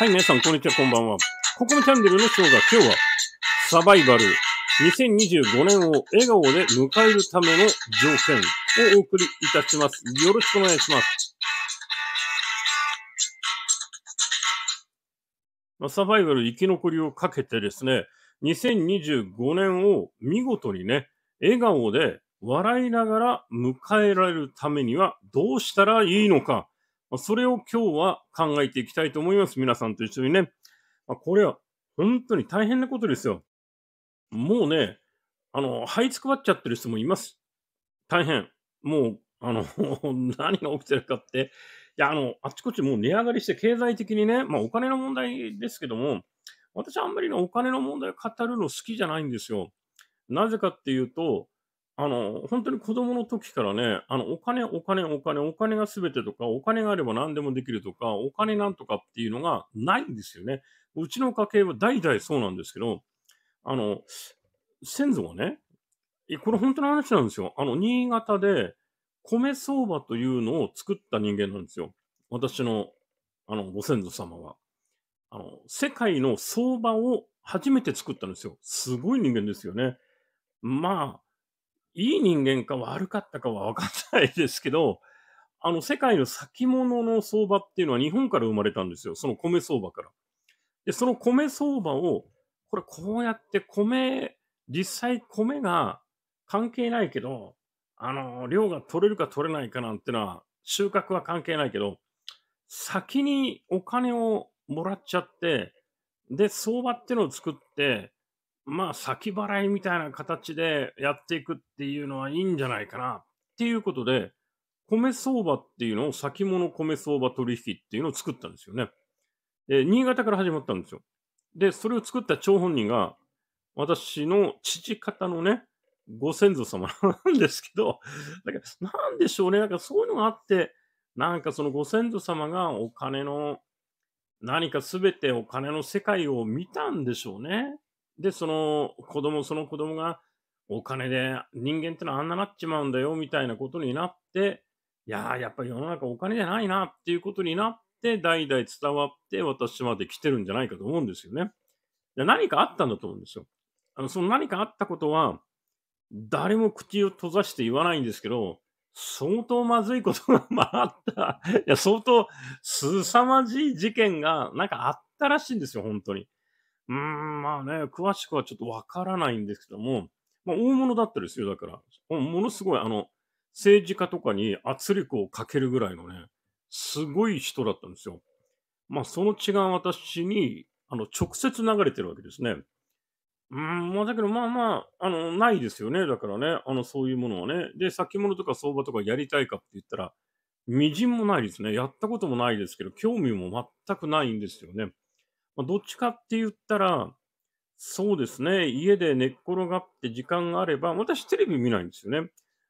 はい、皆さん、こんにちは、こんばんは。ここのチャンネルのショーが今日は、サバイバル、2025年を笑顔で迎えるための条件をお送りいたします。よろしくお願いします。サバイバル生き残りをかけてですね、2025年を見事にね、笑顔で笑いながら迎えられるためにはどうしたらいいのか。それを今日は考えていきたいと思います。皆さんと一緒にね。まあ、これは本当に大変なことですよ。もうね、あの、這いつくばっちゃってる人もいます。大変。もう、あの、何が起きてるかって、いや、あの、あっちこっちもう値上がりして経済的にね、まあお金の問題ですけども、私あんまりね、お金の問題を語るの好きじゃないんですよ。なぜかっていうと、あの、本当に子供の時からね、あの、お金、お金、お金、お金が全てとか、お金があれば何でもできるとか、お金なんとかっていうのがないんですよね。うちの家系は代々そうなんですけど、あの、先祖はね、これ本当の話なんですよ。あの、新潟で米相場というのを作った人間なんですよ。私の、あの、ご先祖様は。あの、世界の相場を初めて作ったんですよ。すごい人間ですよね。まあ、いい人間か悪かったかはわかんないですけど、あの、世界の先物の相場っていうのは日本から生まれたんですよ。その米相場から。で、その米相場を、これこうやって米、実際米が関係ないけど、あの、量が取れるか取れないかなんてのは、収穫は関係ないけど、先にお金をもらっちゃって、で、相場っていうのを作って、まあ、先払いみたいな形でやっていくっていうのはいいんじゃないかな。っていうことで、米相場っていうのを先物米相場取引っていうのを作ったんですよね。で、新潟から始まったんですよ。で、それを作った張本人が、私の父方のね、ご先祖様なんですけど、だからなんでしょうね、なんかそういうのがあって、なんかそのご先祖様がお金の、何か全てお金の世界を見たんでしょうね。で、その子供、その子供がお金で人間ってのはあんななっちまうんだよみたいなことになって、いやー、やっぱり世の中お金じゃないなっていうことになって、代々伝わって私まで来てるんじゃないかと思うんですよね。で何かあったんだと思うんですよ。あのその何かあったことは、誰も口を閉ざして言わないんですけど、相当まずいことがあった。いや、相当凄まじい事件がなんかあったらしいんですよ、本当に。うーん、まあね、詳しくはちょっとわからないんですけども、まあ、大物だったですよ、だから。ものすごい、あの、政治家とかに圧力をかけるぐらいのね、すごい人だったんですよ。まあ、その血が私に、あの、直接流れてるわけですね。うん、まあ、だけど、まあまあ、あの、ないですよね。だからね、あの、そういうものはね。で、先物とか相場とかやりたいかって言ったら、みじんもないですね。やったこともないですけど、興味も全くないんですよね。まあ、どっちかって言ったら、そうですね、家で寝っ転がって時間があれば、私テレビ見ないんですよね。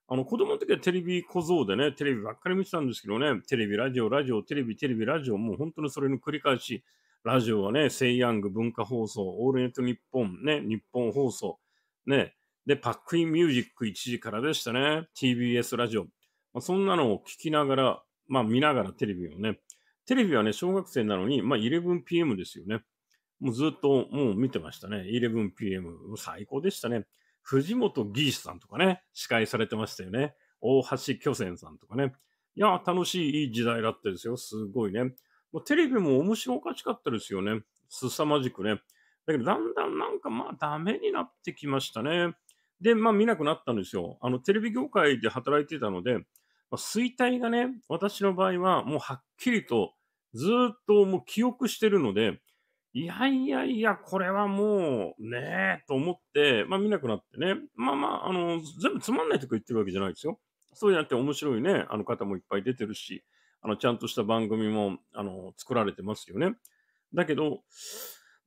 あの子供の時はテレビ小僧でね、テレビばっかり見てたんですけどね、テレビ、ラジオ、ラジオ、テレビ、テレビ、ラジオ、もう本当にそれの繰り返し、ラジオはね、セイヤング文化放送、オールネット日本、ね、日本放送、ね、で、パックインミュージック1時からでしたね、TBS ラジオ。まあ、そんなのを聞きながら、まあ見ながらテレビをね、テレビはね、小学生なのに、まあ、11pm ですよね。もうずっともう見てましたね。11pm。最高でしたね。藤本義士さんとかね、司会されてましたよね。大橋巨泉さんとかね。いや、楽しい、いい時代だったですよ。すごいね。もうテレビも面白おかしかったですよね。凄まじくね。だけど、だんだんなんかまあダメになってきましたね。で、まあ見なくなったんですよ。あの、テレビ業界で働いてたので、まあ、衰退がね、私の場合はもうはっきりとずっともう記憶してるので、いやいやいや、これはもうねえと思って、まあ見なくなってね。まあまあ、あの、全部つまんないとか言ってるわけじゃないですよ。そうやって面白いね、あの方もいっぱい出てるし、あの、ちゃんとした番組も、あの、作られてますよね。だけど、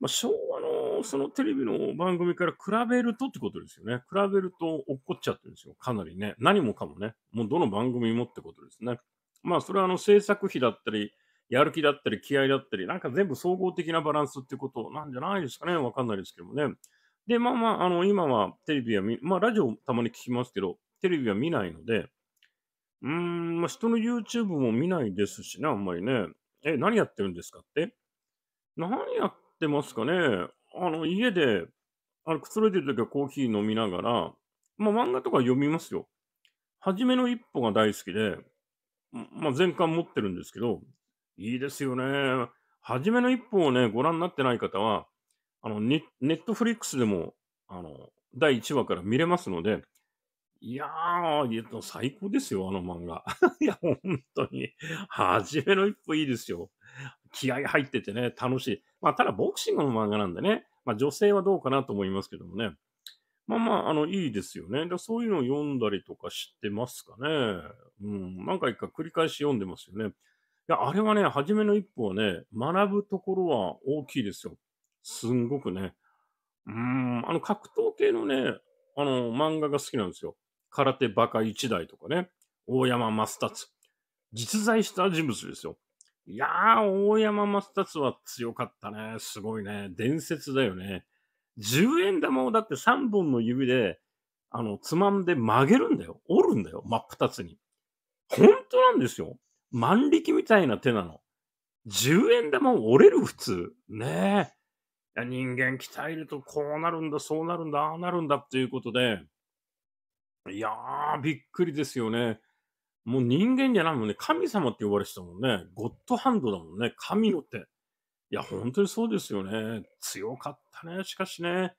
まあ、昭和のそのテレビの番組から比べるとってことですよね。比べると落っこっちゃってるんですよ。かなりね。何もかもね。もうどの番組もってことですね。まあ、それはあの制作費だったり、やる気だったり、気合だったり、なんか全部総合的なバランスってことなんじゃないですかね。わかんないですけどもね。で、まあまあ、あの、今はテレビはまあ、ラジオたまに聞きますけど、テレビは見ないので、うーん、まあ、人の YouTube も見ないですしね、あんまりね。え、何やってるんですかって何やっってますかね。あの、家で、あの、くつろいでるときはコーヒー飲みながら、まあ、漫画とか読みますよ。はじめの一歩が大好きで、まあ、全巻持ってるんですけど、いいですよね。はじめの一歩をね、ご覧になってない方は、あのネ、ネットフリックスでも、あの、第1話から見れますので、いやー、最高ですよ、あの漫画。いや、本当に。はじめの一歩いいですよ。気合入っててね、楽しい。まあ、ただボクシングの漫画なんでね、まあ、女性はどうかなと思いますけどもね。まあまあ、あの、いいですよね。でそういうのを読んだりとか知ってますかね。うん、何回か繰り返し読んでますよね。いや、あれはね、初めの一歩はね、学ぶところは大きいですよ。すんごくね。うん、あの、格闘系のね、あの、漫画が好きなんですよ。空手バカ一代とかね、大山マスタツ。実在した人物ですよ。いやー、大山マスタツは強かったね。すごいね。伝説だよね。10円玉をだって3本の指で、あの、つまんで曲げるんだよ。折るんだよ。真っ二つに。本当なんですよ。万力みたいな手なの。10円玉折れる普通。ねえ。人間鍛えるとこうなるんだ、そうなるんだ、ああなるんだっていうことで。いやー、びっくりですよね。もう人間じゃないもんね。神様って呼ばれてたもんね。ゴッドハンドだもんね。神の手。いや、本当にそうですよね。強かったね。しかしね。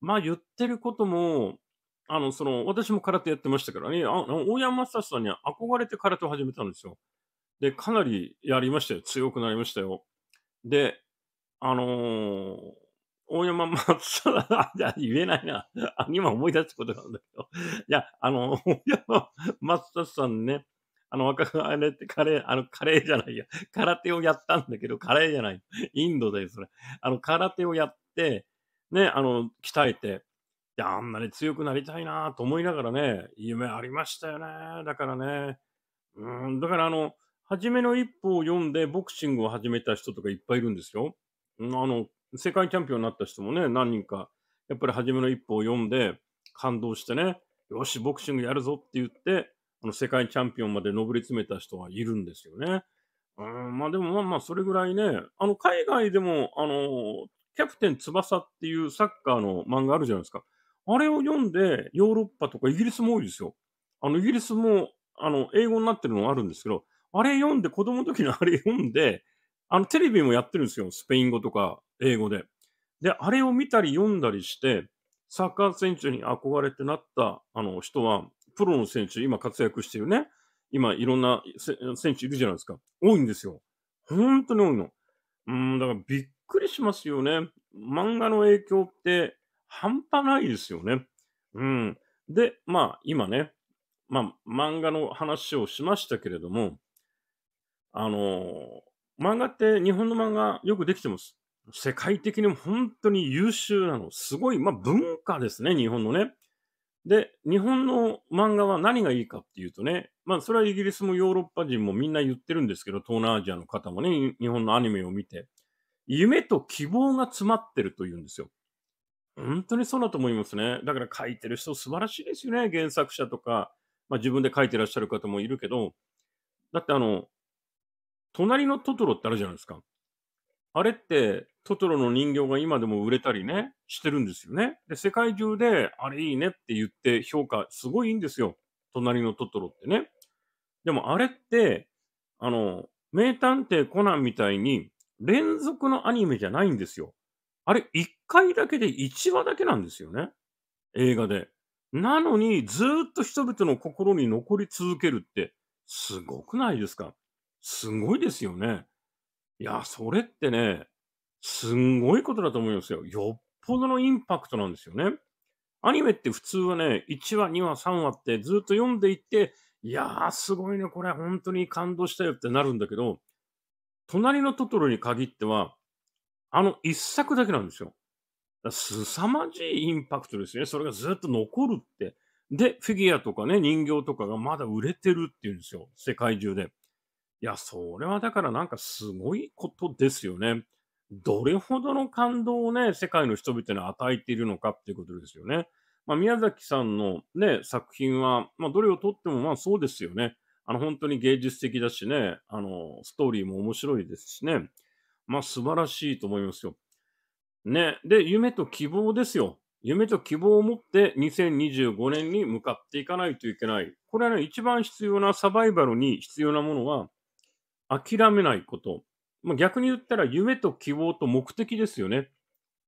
まあ言ってることも、あの、その、私も空手やってましたからね。あ大山ーさんに憧れて空手を始めたんですよ。で、かなりやりましたよ。強くなりましたよ。で、あのー大山松貞、じゃ言えないな。あ今思い出すことなんだけど。いや、あの、大山松田さんね、あの、若くあれってカレー、あの、カレーじゃないや、空手をやったんだけど、カレーじゃない。インドで、それ。あの、空手をやって、ね、あの、鍛えて、いや、あんなに強くなりたいなと思いながらね、夢ありましたよね。だからね、うん、だからあの、初めの一歩を読んでボクシングを始めた人とかいっぱいいるんですよ。あの、世界チャンピオンになった人もね、何人か、やっぱり初めの一歩を読んで、感動してね、よし、ボクシングやるぞって言って、あの世界チャンピオンまで上り詰めた人はいるんですよね。うん、まあでもまあまあ、それぐらいね、あの、海外でも、あの、キャプテン翼っていうサッカーの漫画あるじゃないですか。あれを読んで、ヨーロッパとかイギリスも多いですよ。あの、イギリスも、あの、英語になってるのがあるんですけど、あれ読んで、子供の時のあれ読んで、あの、テレビもやってるんですよ。スペイン語とか英語で。で、あれを見たり読んだりして、サッカー選手に憧れてなった、あの、人は、プロの選手、今活躍してるね。今、いろんな選手いるじゃないですか。多いんですよ。本当に多いの。うん、だからびっくりしますよね。漫画の影響って半端ないですよね。うん。で、まあ、今ね、まあ、漫画の話をしましたけれども、あの漫画って日本の漫画よくできてます。世界的にも本当に優秀なの。すごい、まあ文化ですね、日本のね。で、日本の漫画は何がいいかっていうとね、まあそれはイギリスもヨーロッパ人もみんな言ってるんですけど、東南アジアの方もね、日本のアニメを見て、夢と希望が詰まってると言うんですよ。本当にそうだと思いますね。だから書いてる人素晴らしいですよね。原作者とか、まあ自分で書いてらっしゃる方もいるけど、だってあの、隣のトトロってあるじゃないですか。あれって、トトロの人形が今でも売れたりね、してるんですよね。で、世界中で、あれいいねって言って評価、すごいいいんですよ。隣のトトロってね。でもあれって、あの、名探偵コナンみたいに連続のアニメじゃないんですよ。あれ、一回だけで一話だけなんですよね。映画で。なのに、ずっと人々の心に残り続けるって、すごくないですかすごいですよね。いや、それってね、すんごいことだと思いますよ。よっぽどのインパクトなんですよね。アニメって普通はね、1話、2話、3話ってずっと読んでいって、いやー、すごいね、これ本当に感動したよってなるんだけど、隣のトトロに限っては、あの一作だけなんですよ。すさまじいインパクトですね。それがずっと残るって。で、フィギュアとかね、人形とかがまだ売れてるっていうんですよ。世界中で。いや、それはだからなんかすごいことですよね。どれほどの感動をね、世界の人々に与えているのかっていうことですよね。まあ、宮崎さんのね、作品は、まあ、どれをとってもまあそうですよね。あの、本当に芸術的だしね、あの、ストーリーも面白いですしね。まあ、素晴らしいと思いますよ。ね。で、夢と希望ですよ。夢と希望を持って2025年に向かっていかないといけない。これはね、一番必要なサバイバルに必要なものは、諦めないこと。まあ、逆に言ったら夢と希望と目的ですよね。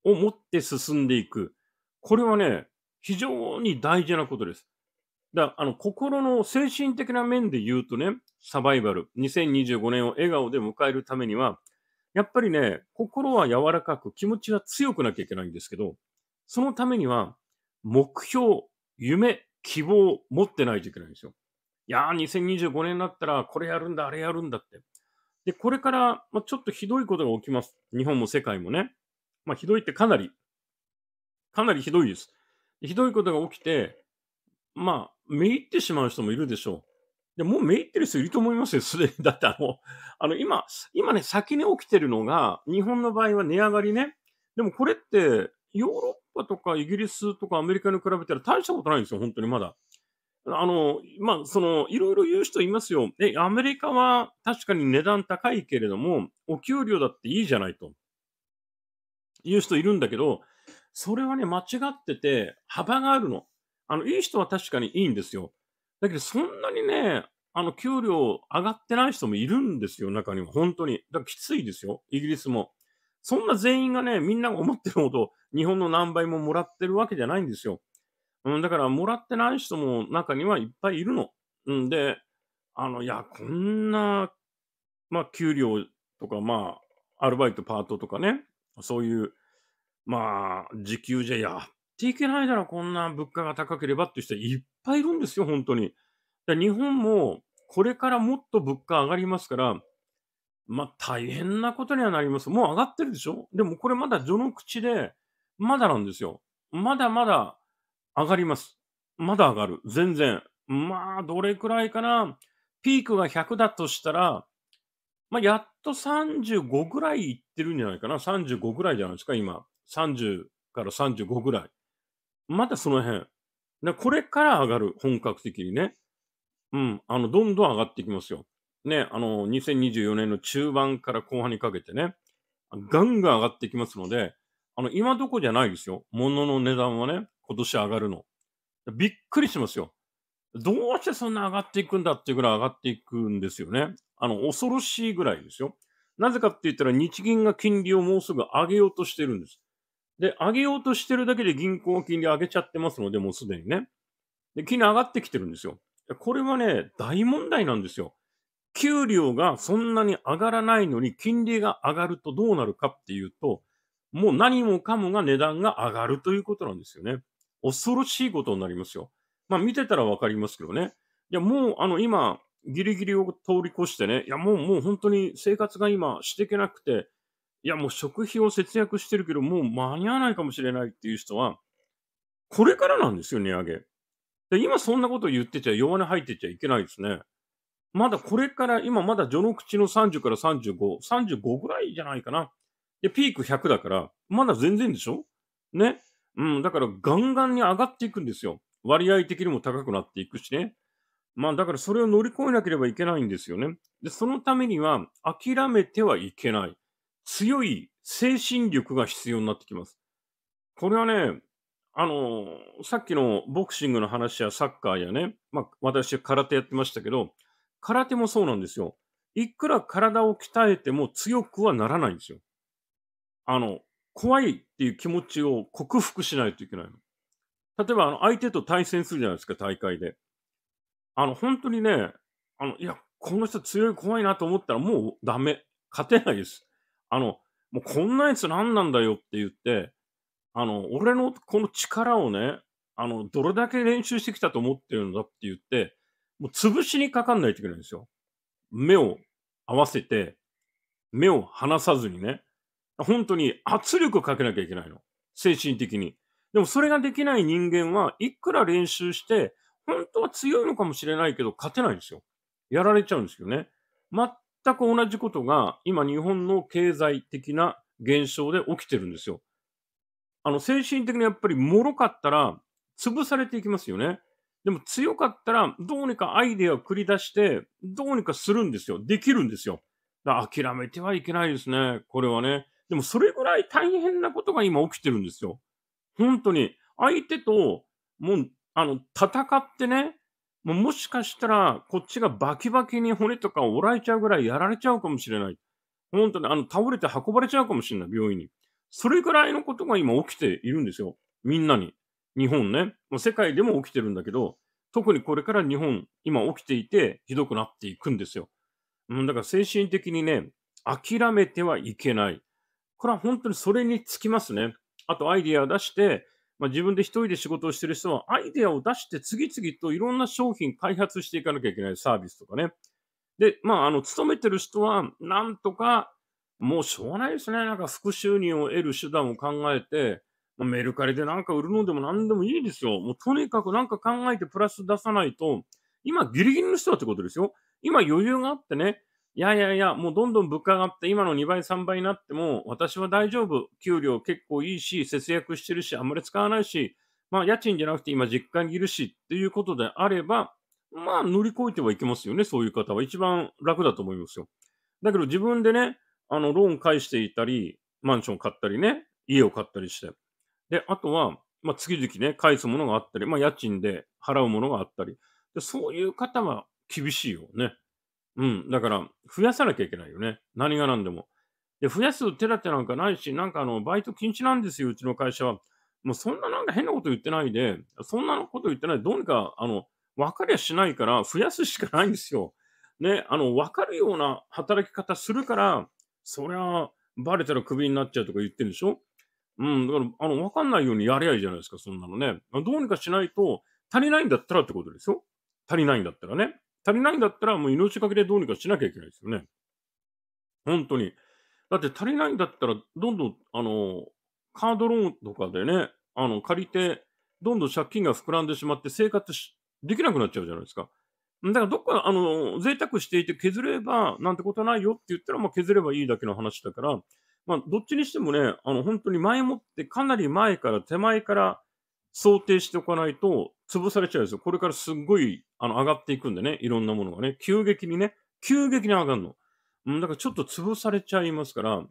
を持って進んでいく。これはね、非常に大事なことです。だあの心の精神的な面で言うとね、サバイバル、2025年を笑顔で迎えるためには、やっぱりね、心は柔らかく、気持ちは強くなきゃいけないんですけど、そのためには、目標、夢、希望を持ってないといけないんですよ。いやー、2025年になったら、これやるんだ、あれやるんだって。で、これから、まあ、ちょっとひどいことが起きます。日本も世界もね。まあ、ひどいってかなり、かなりひどいです。ひどいことが起きて、まあ、めいってしまう人もいるでしょう。でもうめいってる人いると思いますよ、すでに。だってあの、あの、今、今ね、先に起きてるのが、日本の場合は値上がりね。でもこれって、ヨーロッパとかイギリスとかアメリカに比べたら大したことないんですよ、本当にまだ。あの、まあ、その、いろいろ言う人いますよ。え、アメリカは確かに値段高いけれども、お給料だっていいじゃないと。言う人いるんだけど、それはね、間違ってて、幅があるの。あの、いい人は確かにいいんですよ。だけど、そんなにね、あの、給料上がってない人もいるんですよ、中には。本当に。だからきついですよ、イギリスも。そんな全員がね、みんなが思ってるほど、日本の何倍ももらってるわけじゃないんですよ。うん、だから、もらってない人も中にはいっぱいいるの。うんで、あの、いや、こんな、まあ、給料とか、まあ、アルバイト、パートとかね、そういう、まあ、時給じゃやっていけないだろ、こんな物価が高ければっていう人いっぱいいるんですよ、本当に。日本も、これからもっと物価上がりますから、まあ、大変なことにはなります。もう上がってるでしょでもこれまだ序の口で、まだなんですよ。まだまだ上がります。まだ上がる。全然。まあ、どれくらいかな。ピークが100だとしたら、まあ、やっと35ぐらいいってるんじゃないかな。35ぐらいじゃないですか、今。30から35ぐらい。まだその辺。これから上がる、本格的にね。うん、あの、どんどん上がっていきますよ。ね、あの、2024年の中盤から後半にかけてね、ガンガン上がっていきますので、あの、今どこじゃないですよ。物の値段はね。今年上がるの。びっくりしますよ。どうしてそんな上がっていくんだっていうぐらい上がっていくんですよね。あの、恐ろしいぐらいですよ。なぜかって言ったら日銀が金利をもうすぐ上げようとしてるんです。で、上げようとしてるだけで銀行金利上げちゃってますので、もうすでにね。で、金利上がってきてるんですよ。これはね、大問題なんですよ。給料がそんなに上がらないのに、金利が上がるとどうなるかっていうと、もう何もかもが値段が上がるということなんですよね。恐ろしいことになりますよ。まあ見てたらわかりますけどね。いや、もうあの今、ギリギリを通り越してね、いや、もうもう本当に生活が今していけなくて、いや、もう食費を節約してるけど、もう間に合わないかもしれないっていう人は、これからなんですよ、値上げ。で、今そんなこと言ってちゃ弱音入ってちゃいけないですね。まだこれから、今まだ序の口の30から35、35ぐらいじゃないかな。で、ピーク100だから、まだ全然でしょね。うん、だからガンガンに上がっていくんですよ。割合的にも高くなっていくしね。まあだからそれを乗り越えなければいけないんですよね。で、そのためには諦めてはいけない。強い精神力が必要になってきます。これはね、あのー、さっきのボクシングの話やサッカーやね、まあ私空手やってましたけど、空手もそうなんですよ。いくら体を鍛えても強くはならないんですよ。あの、怖いっていう気持ちを克服しないといけないの。例えば、あの、相手と対戦するじゃないですか、大会で。あの、本当にね、あの、いや、この人強い、怖いなと思ったらもうダメ。勝てないです。あの、もうこんなやつ何なんだよって言って、あの、俺のこの力をね、あの、どれだけ練習してきたと思ってるんだって言って、もう潰しにかかんないといけないんですよ。目を合わせて、目を離さずにね。本当に圧力かけなきゃいけないの。精神的に。でもそれができない人間はいくら練習して、本当は強いのかもしれないけど勝てないんですよ。やられちゃうんですよね。全く同じことが今日本の経済的な現象で起きてるんですよ。あの精神的にやっぱり脆かったら潰されていきますよね。でも強かったらどうにかアイデアを繰り出してどうにかするんですよ。できるんですよ。だから諦めてはいけないですね。これはね。でもそれぐらい大変なことが今起きてるんですよ。本当に。相手と、もう、あの、戦ってね、もしかしたら、こっちがバキバキに骨とか折られちゃうぐらいやられちゃうかもしれない。本当に、あの、倒れて運ばれちゃうかもしれない、病院に。それぐらいのことが今起きているんですよ。みんなに。日本ね。もう世界でも起きてるんだけど、特にこれから日本、今起きていて、ひどくなっていくんですよ。うん、だから精神的にね、諦めてはいけない。これは本当にそれにつきますね。あとアイディアを出して、まあ、自分で一人で仕事をしてる人はアイデアを出して次々といろんな商品開発していかなきゃいけないサービスとかね。で、まあ、あの、勤めてる人は、なんとか、もうしょうがないですね。なんか副収入を得る手段を考えて、まあ、メルカリでなんか売るのでも何でもいいですよ。もうとにかくなんか考えてプラス出さないと、今ギリギリの人だってことですよ。今余裕があってね、いやいやいや、もうどんどん物価上がって、今の2倍、3倍になっても、私は大丈夫。給料結構いいし、節約してるし、あんまり使わないし、まあ、家賃じゃなくて今実家にいるし、っていうことであれば、まあ、乗り越えてはいけますよね。そういう方は。一番楽だと思いますよ。だけど自分でね、あの、ローン返していたり、マンション買ったりね、家を買ったりして。で、あとは、まあ、月々ね、返すものがあったり、まあ、家賃で払うものがあったり。でそういう方は厳しいよね。うん。だから、増やさなきゃいけないよね。何が何でも。で、増やす手立てなんかないし、なんかあの、バイト禁止なんですよ、うちの会社は。もうそんななんか変なこと言ってないで、そんなこと言ってないで、どうにか、あの、分かりゃしないから、増やすしかないんですよ。ね、あの、分かるような働き方するから、そりゃ、バレたらクビになっちゃうとか言ってるんでしょうん、だから、あの、分かんないようにやりゃいいじゃないですか、そんなのね。どうにかしないと、足りないんだったらってことでしょ足りないんだったらね。足りないんだったら、もう命がけでどうにかしなきゃいけないですよね。本当に。だって足りないんだったら、どんどん、あの、カードローンとかでね、あの、借りて、どんどん借金が膨らんでしまって生活できなくなっちゃうじゃないですか。だからどっか、あの、贅沢していて削ればなんてことないよって言ったら、まあ、削ればいいだけの話だから、まあ、どっちにしてもね、あの、本当に前もって、かなり前から手前から想定しておかないと、潰されちゃうんですよ。これからすっごい、あの、上がっていくんでね、いろんなものがね、急激にね、急激に上がるの。うん、だからちょっと潰されちゃいますから、だか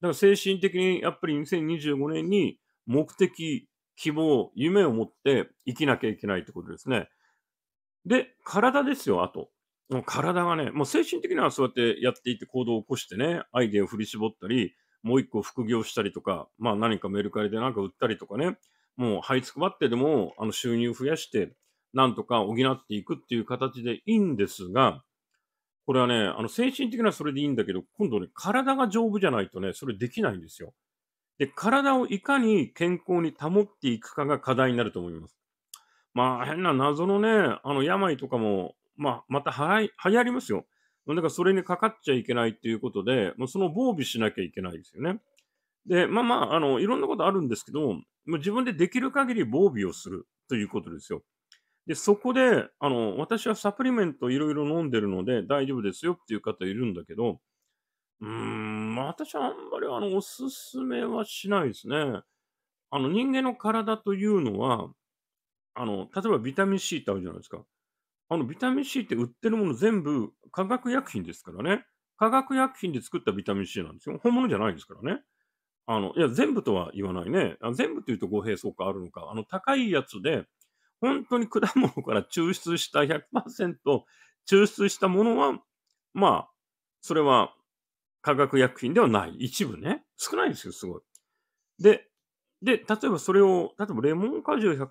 ら精神的にやっぱり2025年に目的、希望、夢を持って生きなきゃいけないってことですね。で、体ですよ、あと。もう体がね、もう精神的にはそうやってやっていって行動を起こしてね、アイデアを振り絞ったり、もう一個副業したりとか、まあ何かメルカリでなんか売ったりとかね、もう這いつくばってでも、あの収入増やして、なんとか補っていくっていう形でいいんですが、これはね、あの精神的にはそれでいいんだけど、今度ね、体が丈夫じゃないとね、それできないんですよ。で、体をいかに健康に保っていくかが課題になると思います。まあ、変な謎のね、あの病とかも、まあ、または流行りますよ。だからそれにかかっちゃいけないっていうことで、もうその防備しなきゃいけないですよね。で、まあまあ、あの、いろんなことあるんですけど、もう自分でできる限り防備をするということですよ。で、そこで、あの、私はサプリメントいろいろ飲んでるので大丈夫ですよっていう方いるんだけど、うーん、私はあんまりあの、おすすめはしないですね。あの、人間の体というのは、あの、例えばビタミン C ってあるじゃないですか。あの、ビタミン C って売ってるもの全部化学薬品ですからね。化学薬品で作ったビタミン C なんですよ。本物じゃないですからね。あの、いや、全部とは言わないね。あ全部というと語弊うかあるのか。あの、高いやつで、本当に果物から抽出した100%抽出したものは、まあ、それは化学薬品ではない。一部ね。少ないですよ、すごい。で、で、例えばそれを、例えばレモン果汁100%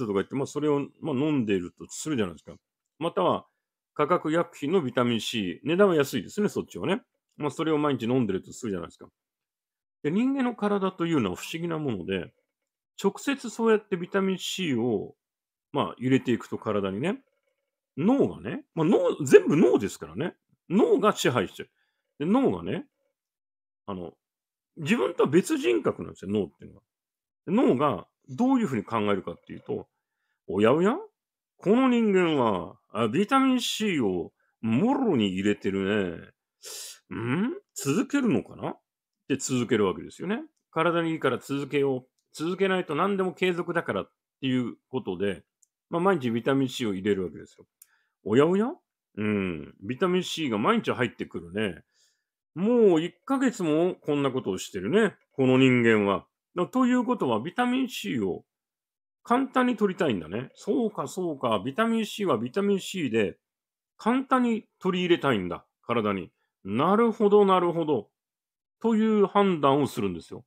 とか言って、まあそれを、まあ、飲んでいるとするじゃないですか。または化学薬品のビタミン C。値段は安いですね、そっちはね。まあそれを毎日飲んでるとするじゃないですか。で人間の体というのは不思議なもので、直接そうやってビタミン C を、まあ、入れていくと体にね、脳がね、まあ、脳、全部脳ですからね、脳が支配してる。で脳がね、あの、自分とは別人格なんですよ、脳っていうのは。脳がどういうふうに考えるかっていうと、おやおやこの人間はあ、ビタミン C をもろに入れてるね。ん続けるのかなで続けるわけですよね。体にいいから続けよう。続けないと何でも継続だからっていうことで、まあ、毎日ビタミン C を入れるわけですよ。おやおやうん。ビタミン C が毎日入ってくるね。もう1ヶ月もこんなことをしてるね。この人間は。ということは、ビタミン C を簡単に取りたいんだね。そうか、そうか。ビタミン C はビタミン C で簡単に取り入れたいんだ。体に。なるほど、なるほど。という判断をするんですよ。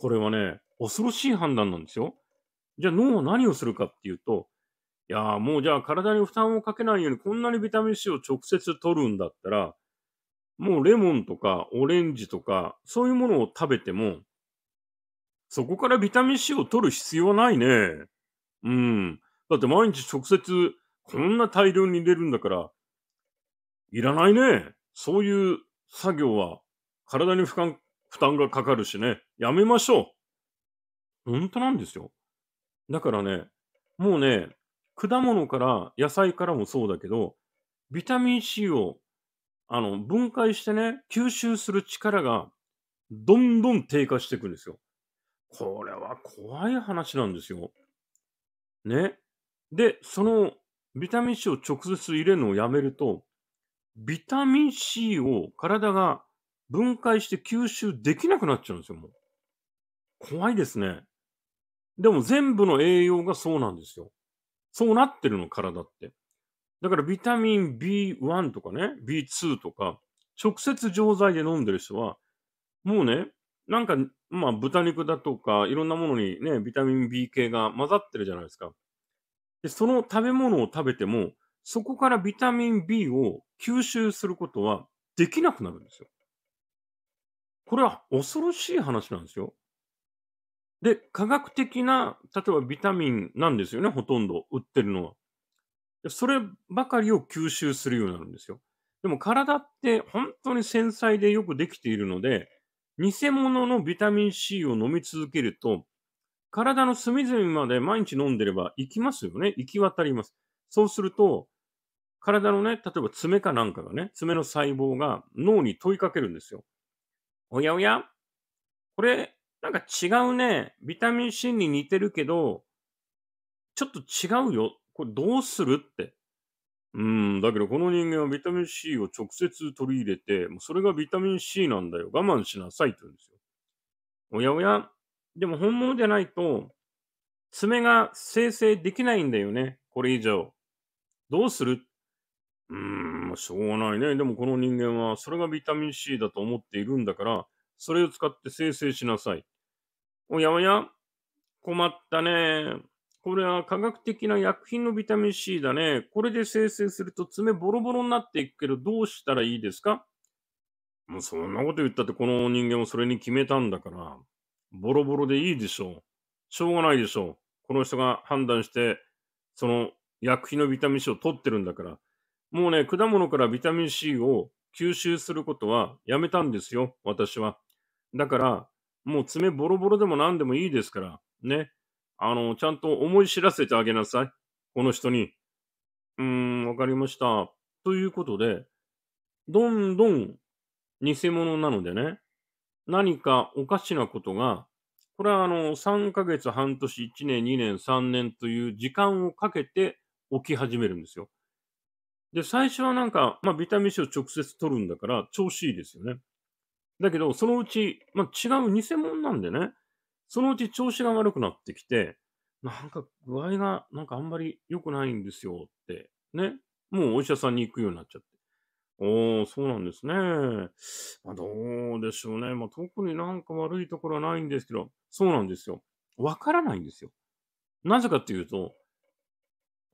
これはね、恐ろしい判断なんですよ。じゃあ脳は何をするかっていうと、いやもうじゃあ体に負担をかけないようにこんなにビタミン C を直接取るんだったら、もうレモンとかオレンジとか、そういうものを食べても、そこからビタミン C を取る必要はないね。うん。だって毎日直接こんな大量に入れるんだから、いらないね。そういう作業は体に負担負担がかかるしね、やめましょう。本当なんですよ。だからね、もうね、果物から野菜からもそうだけど、ビタミン C をあの分解してね、吸収する力がどんどん低下していくんですよ。これは怖い話なんですよ。ね。で、そのビタミン C を直接入れるのをやめると、ビタミン C を体が分解して吸収できなくなっちゃうんですよ、もう。怖いですね。でも全部の栄養がそうなんですよ。そうなってるの、体って。だからビタミン B1 とかね、B2 とか、直接錠剤で飲んでる人は、もうね、なんか、まあ、豚肉だとか、いろんなものにね、ビタミン B 系が混ざってるじゃないですか。で、その食べ物を食べても、そこからビタミン B を吸収することはできなくなるんですよ。これは恐ろしい話なんですよ。で、科学的な、例えばビタミンなんですよね、ほとんど売ってるのは。そればかりを吸収するようになるんですよ。でも体って本当に繊細でよくできているので、偽物のビタミン C を飲み続けると、体の隅々まで毎日飲んでれば行きますよね。行き渡ります。そうすると、体のね、例えば爪かなんかがね、爪の細胞が脳に問いかけるんですよ。おやおやこれ、なんか違うね。ビタミン C に似てるけど、ちょっと違うよ。これどうするって。うん、だけどこの人間はビタミン C を直接取り入れて、もうそれがビタミン C なんだよ。我慢しなさいって言うんですよ。おやおやでも本物じゃないと、爪が生成できないんだよね。これ以上。どうするうーん、まあしょうがないね。でもこの人間は、それがビタミン C だと思っているんだから、それを使って生成しなさい。おやおや困ったね。これは科学的な薬品のビタミン C だね。これで生成すると爪ボロボロになっていくけど、どうしたらいいですかもうそんなこと言ったってこの人間をそれに決めたんだから、ボロボロでいいでしょう。しょうがないでしょう。この人が判断して、その薬品のビタミン C を取ってるんだから、もうね、果物からビタミン C を吸収することはやめたんですよ、私は。だから、もう爪ボロボロでも何でもいいですから、ね。あの、ちゃんと思い知らせてあげなさい。この人に。うーん、わかりました。ということで、どんどん偽物なのでね、何かおかしなことが、これはあの、3ヶ月、半年、1年、2年、3年という時間をかけて起き始めるんですよ。で、最初はなんか、まあ、ビタミン C を直接取るんだから、調子いいですよね。だけど、そのうち、まあ、違う偽物なんでね、そのうち調子が悪くなってきて、なんか具合が、なんかあんまり良くないんですよって、ね。もうお医者さんに行くようになっちゃって。おー、そうなんですね。まあ、どうでしょうね。まあ、特になんか悪いところはないんですけど、そうなんですよ。わからないんですよ。なぜかっていうと、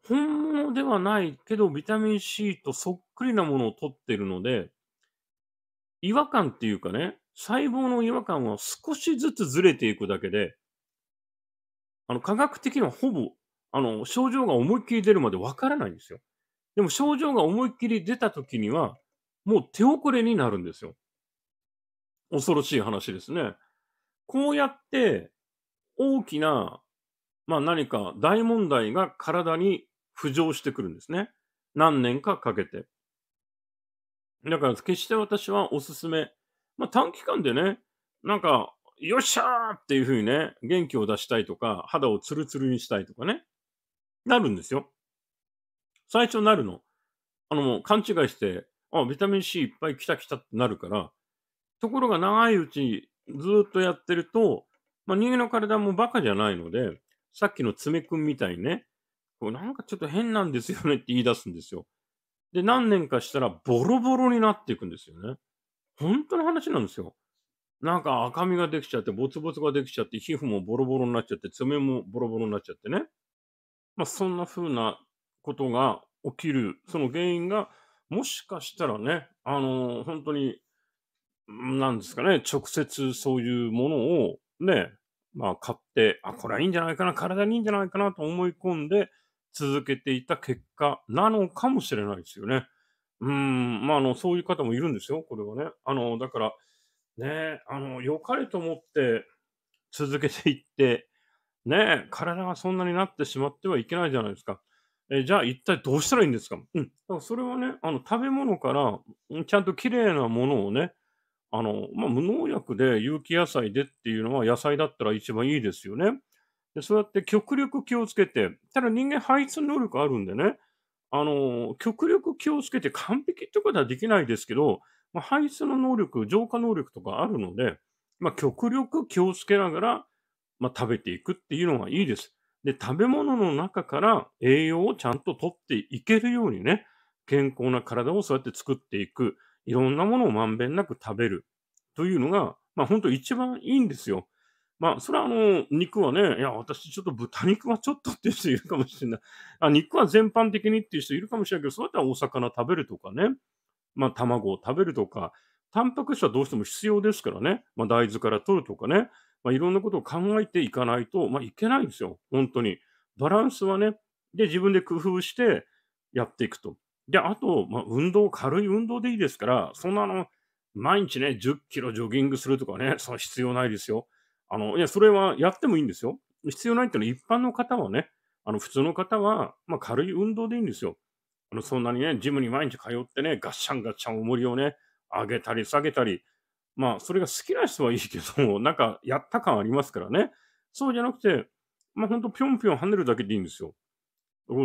本物ではないけど、ビタミン C とそっくりなものを取ってるので、違和感っていうかね、細胞の違和感は少しずつずれていくだけで、あの、科学的にはほぼ、あの、症状が思いっきり出るまでわからないんですよ。でも症状が思いっきり出た時には、もう手遅れになるんですよ。恐ろしい話ですね。こうやって、大きな、まあ何か大問題が体に浮上してくるんですね。何年かかけて。だから決して私はおすすめ。まあ短期間でね、なんか、よっしゃーっていうふうにね、元気を出したいとか、肌をツルツルにしたいとかね、なるんですよ。最初なるの。あのもう勘違いして、あ、ビタミン C いっぱい来た来たってなるから、ところが長いうちにずっとやってると、まあ、人間の体もバカじゃないので、さっきの爪くんみたいにね、これなんかちょっと変なんですよねって言い出すんですよ。で、何年かしたらボロボロになっていくんですよね。本当の話なんですよ。なんか赤みができちゃって、ボツボツができちゃって、皮膚もボロボロになっちゃって、爪もボロボロになっちゃってね。まあそんな風なことが起きる、その原因が、もしかしたらね、あのー、本当に、なんですかね、直接そういうものをね、まあ買って、あ、これはいいんじゃないかな、体にいいんじゃないかなと思い込んで、続けていた結果なのかもしれないですよね。うん、まあ、あの、そういう方もいるんですよ、これはね。あの、だから、ね、あの、良かれと思って続けていって、ね、体がそんなになってしまってはいけないじゃないですか。えじゃあ一体どうしたらいいんですかうん。だからそれはね、あの、食べ物から、ちゃんと綺麗なものをね、あの、まあ、無農薬で有機野菜でっていうのは野菜だったら一番いいですよね。でそうやって極力気をつけて、ただ人間排出能力あるんでね、あの、極力気をつけて完璧ってことはできないですけど、まあ、排出の能力、浄化能力とかあるので、まあ、極力気をつけながら、まあ、食べていくっていうのがいいです。で、食べ物の中から栄養をちゃんと取っていけるようにね、健康な体をそうやって作っていく、いろんなものをまんべんなく食べるというのが、まあ、本当一番いいんですよ。まあ、それはあの、肉はね、いや、私ちょっと豚肉はちょっとっていう人いるかもしれない。あ肉は全般的にっていう人いるかもしれないけど、そうやったらお魚食べるとかね、まあ、卵を食べるとか、タンパク質はどうしても必要ですからね、まあ、大豆から取るとかね、まあ、いろんなことを考えていかないと、まあ、いけないんですよ、本当に。バランスはね、で、自分で工夫してやっていくと。で、あと、まあ、運動、軽い運動でいいですから、そんなの、毎日ね、10キロジョギングするとかね、その必要ないですよ。あの、いや、それはやってもいいんですよ。必要ないっていうのは一般の方はね、あの、普通の方は、まあ、軽い運動でいいんですよ。あの、そんなにね、ジムに毎日通ってね、ガッシャンガッシャン重りをね、上げたり下げたり、まあ、それが好きな人はいいけども、なんか、やった感ありますからね。そうじゃなくて、まあ、ほんと、ぴょんぴょん跳ねるだけでいいんですよ。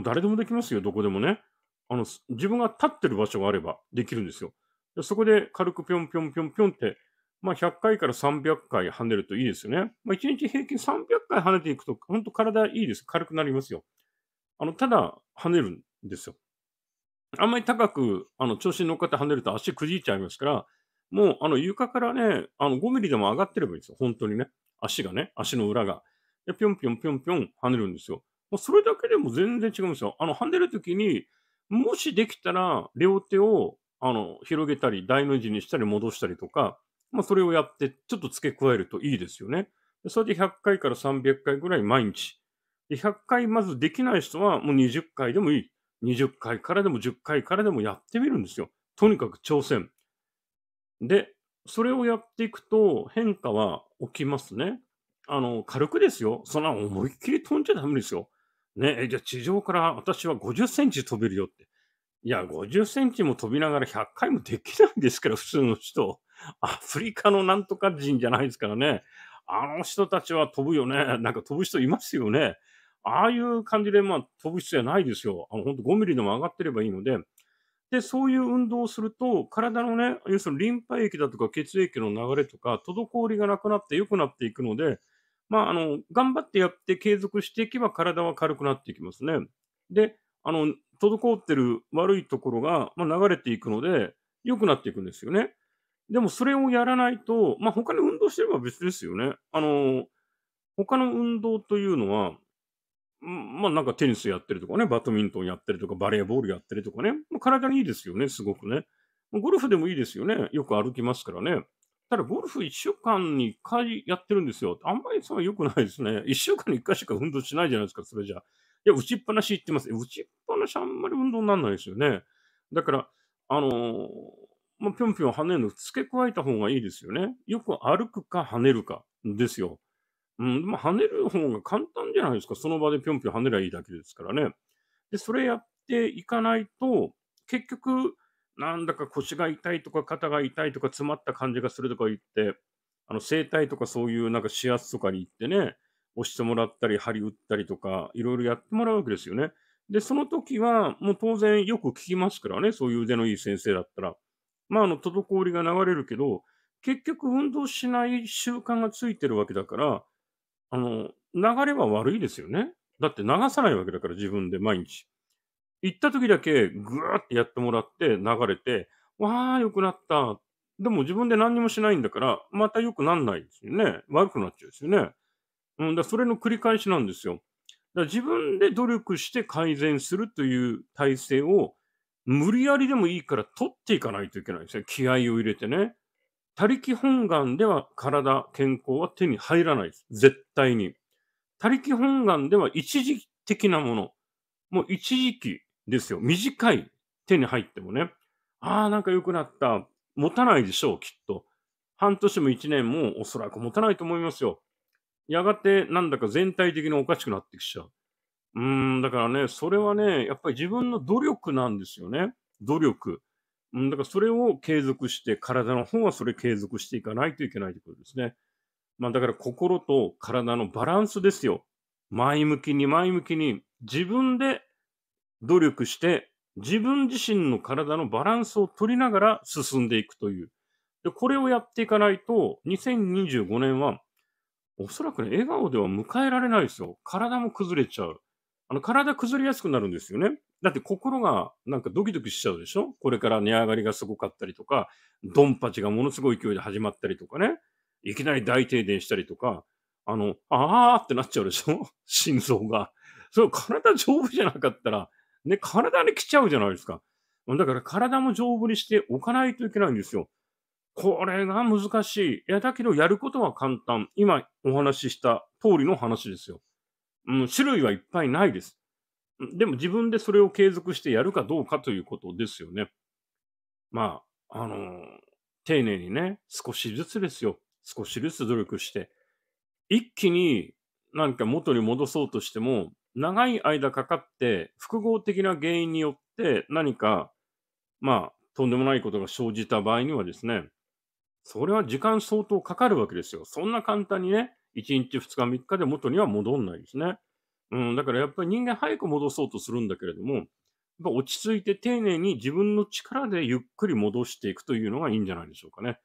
誰でもできますよ、どこでもね。あの、自分が立ってる場所があればできるんですよ。そこで軽くぴょんぴょんぴょんぴょんってまあ、100回から300回跳ねるといいですよね。まあ、1日平均300回跳ねていくと、本当体いいです。軽くなりますよ。あの、ただ跳ねるんですよ。あんまり高く、あの、調子に乗っかって跳ねると足くじいちゃいますから、もう、あの、床からね、あの、5ミリでも上がってればいいんですよ。本当にね。足がね、足の裏が。で、ぴょんぴょんぴょんぴょん跳ねるんですよ。もうそれだけでも全然違うんですよ。あの、跳ねるときに、もしできたら、両手を、あの、広げたり、大の字にしたり戻したりとか、まあ、それをやって、ちょっと付け加えるといいですよね。それで100回から300回ぐらい毎日。で100回まずできない人はもう20回でもいい。20回からでも10回からでもやってみるんですよ。とにかく挑戦。で、それをやっていくと変化は起きますね。あの、軽くですよ。そんな思いっきり飛んじゃダメですよ。ね、じゃあ地上から私は50センチ飛べるよって。いや、50センチも飛びながら100回もできないですから、普通の人。アフリカのなんとか人じゃないですからね。あの人たちは飛ぶよね。なんか飛ぶ人いますよね。ああいう感じで、まあ、飛ぶ必要はないですよ。あの、本当5ミリでも上がってればいいので。で、そういう運動をすると、体のね、要するにリンパ液だとか血液の流れとか、滞りがなくなって良くなっていくので、まあ、あの、頑張ってやって継続していけば体は軽くなっていきますね。で、あの、滞ってる悪いところが、まあ、流れていくので、良くなっていくんですよね。でもそれをやらないと、まあ他に運動してれば別ですよね。あの、他の運動というのは、まあなんかテニスやってるとかね、バドミントンやってるとか、バレーボールやってるとかね、まあ、体にいいですよね、すごくね。ゴルフでもいいですよね。よく歩きますからね。ただゴルフ1週間に1回やってるんですよ。あんまりそれは良くないですね。1週間に1回しか運動しないじゃないですか、それじゃ。いや、打ちっぱなし行ってます。打ちっぱなしあんまり運動にならないですよね。だから、あのーまあ、ぴょんぴょん跳ねるの付け加えた方がいいですよね。よく歩くか跳ねるかですよ。うん、まあ、跳ねる方が簡単じゃないですか。その場でぴょんぴょん跳ねりゃいいだけですからね。で、それやっていかないと、結局、なんだか腰が痛いとか肩が痛いとか詰まった感じがするとか言って、あの、整体とかそういうなんか指圧とかに行ってね、押してもらったり、針打ったりとか、いろいろやってもらうわけですよね。で、その時は、もう当然よく聞きますからね、そういう腕のいい先生だったら。まあ、あの、滞りが流れるけど、結局運動しない習慣がついてるわけだから、あの、流れは悪いですよね。だって流さないわけだから、自分で毎日。行った時だけぐーってやってもらって流れて、わー、良くなった。でも自分で何にもしないんだから、また良くなんないですよね。悪くなっちゃうですよね。うん、だそれの繰り返しなんですよ。だ自分で努力して改善するという体制を無理やりでもいいから取っていかないといけないんですよ。気合を入れてね。他力本願では体、健康は手に入らないです。絶対に。他力本願では一時的なもの。もう一時期ですよ。短い手に入ってもね。ああ、なんか良くなった。持たないでしょう、きっと。半年も一年もおそらく持たないと思いますよ。やがてなんだか全体的におかしくなってきちゃう。うーん、だからね、それはね、やっぱり自分の努力なんですよね。努力。うん、だからそれを継続して、体の方はそれ継続していかないといけないということですね。まあだから心と体のバランスですよ。前向きに前向きに自分で努力して自分自身の体のバランスを取りながら進んでいくという。で、これをやっていかないと2025年はおそらくね、笑顔では迎えられないですよ。体も崩れちゃう。あの、体崩れやすくなるんですよね。だって心がなんかドキドキしちゃうでしょこれから値上がりがすごかったりとか、ドンパチがものすごい勢いで始まったりとかね。いきなり大停電したりとか、あの、あーってなっちゃうでしょ 心臓が。それ体丈夫じゃなかったら、ね、体に来ちゃうじゃないですか。だから体も丈夫にしておかないといけないんですよ。これが難しい。いや、だけどやることは簡単。今お話しした通りの話ですよ。うん、種類はいっぱいないです。でも自分でそれを継続してやるかどうかということですよね。まあ、あのー、丁寧にね、少しずつですよ。少しずつ努力して。一気になんか元に戻そうとしても、長い間かかって、複合的な原因によって何か、まあ、とんでもないことが生じた場合にはですね、それは時間相当かかるわけですよ。そんな簡単にね、1日、2日、3日で元には戻んないですね。うん、だからやっぱり人間早く戻そうとするんだけれども、落ち着いて丁寧に自分の力でゆっくり戻していくというのがいいんじゃないでしょうかね。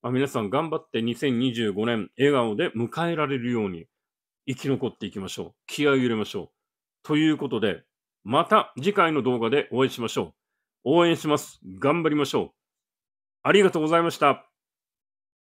まあ、皆さん頑張って2025年笑顔で迎えられるように生き残っていきましょう。気合を入れましょう。ということで、また次回の動画でお会いしましょう。応援します。頑張りましょう。ありがとうございました。